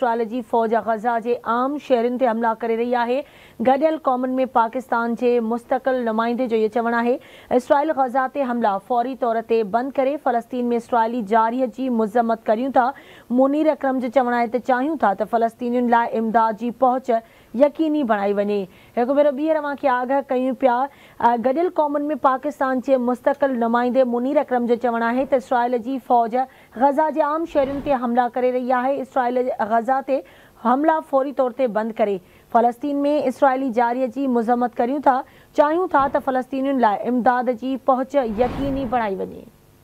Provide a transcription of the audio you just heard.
Israel की फ़ौज Gaza के आम शहर से हमला करे रही है गडियल क़ौमनि में पाकिस्तान के मुस्तक़िल नुमाइंदे जो इहो चवणु आहे इसराइल ग़ज़ा से हमला फौरी तौर पर बंद करे फ़लस्तीन में इसराइली जारियत की मुज़मत करियूं था मुनीर अक्रम जो चवणु आहे था त फ़लस्तीनियुनि लाइ इमदाद जी पहुच यकीनी बणाई एको मेरो ॿीहर मां के आगा कयूं पिया गॾियल कॉमन में पाकिस्तान चे मुस्तक़िल नुमाइंदे मुनीर अकरम जो चवणा है त इसराइल जी फ़ौज ग़ज़ा जे आम शहरन ते हमला करे रही है इसराइल ग़ज़ा ते हमला फौरी तौर ते बंद करे फ़लस्तीन में इसराइली जारी जी मुजम्मत करियो था चाहियो था त फ़लस्तीनियुनि ला इमदाद जी पहुंच यकीनी बणाई वने